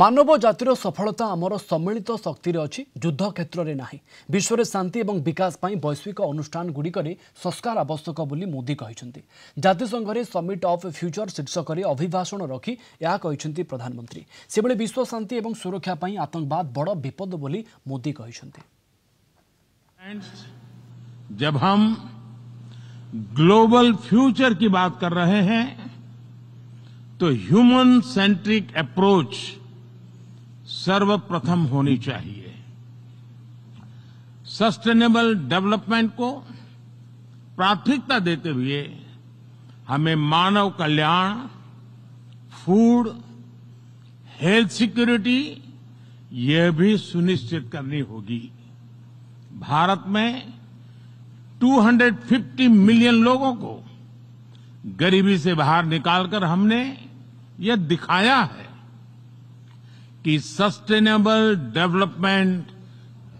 मानव जातिर सफलता आम सम्मिलित शक्ति अच्छी युद्ध क्षेत्र में ना विश्व शांति और विकास वैश्विक अनुष्ठान संस्कार आवश्यक मोदी कहते जातिसंघ से समिट अफ फ्यूचर शीर्षक अभिभाषण रखी यह कहते प्रधानमंत्री से विश्व शांति और सुरक्षापी आतंकवाद बड़ विपद बोली मोदी कहते जब हम ग्लोबल फ्यूचर की बात कर रहे हैं तो ह्यूमन सेंट्रिक अप्रोच सर्वप्रथम होनी चाहिए सस्टेनेबल डेवलपमेंट को प्राथमिकता देते हुए हमें मानव कल्याण फूड हेल्थ सिक्योरिटी यह भी सुनिश्चित करनी होगी भारत में 250 मिलियन लोगों को गरीबी से बाहर निकालकर हमने यह दिखाया है कि sustainable development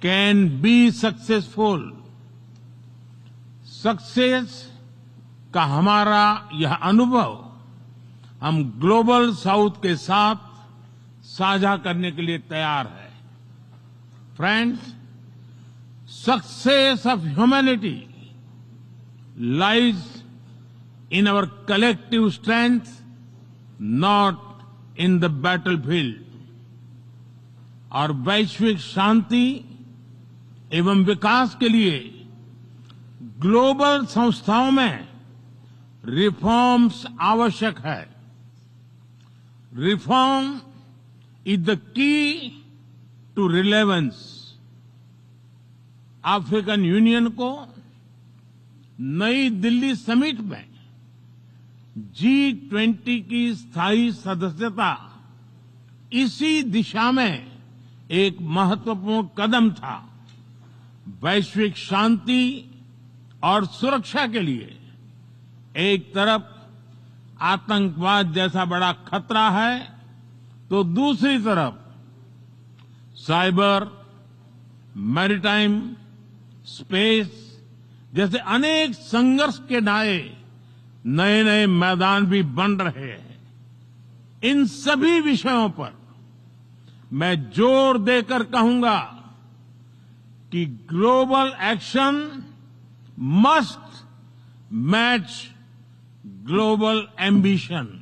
can be successful success का हमारा यह अनुभव हम ग्लोबल साउथ के साथ साझा करने के लिए तैयार है friends success of humanity in our collective strength not in the battlefield और वैश्विक शांति एवं विकास के लिए ग्लोबल संस्थाओं में रिफॉर्म्स आवश्यक है reform is the key to relevance African Union को नई दिल्ली समिट में जी ट्वेंटी की स्थायी सदस्यता इसी दिशा में एक महत्वपूर्ण कदम था वैश्विक शांति और सुरक्षा के लिए एक तरफ आतंकवाद जैसा बड़ा खतरा है तो दूसरी तरफ साइबर मैरिटाइम स्पेस जैसे अनेक संघर्ष के नाये नए नए मैदान भी बन रहे हैं इन सभी विषयों पर मैं जोर देकर कहूंगा कि global action must match global ambition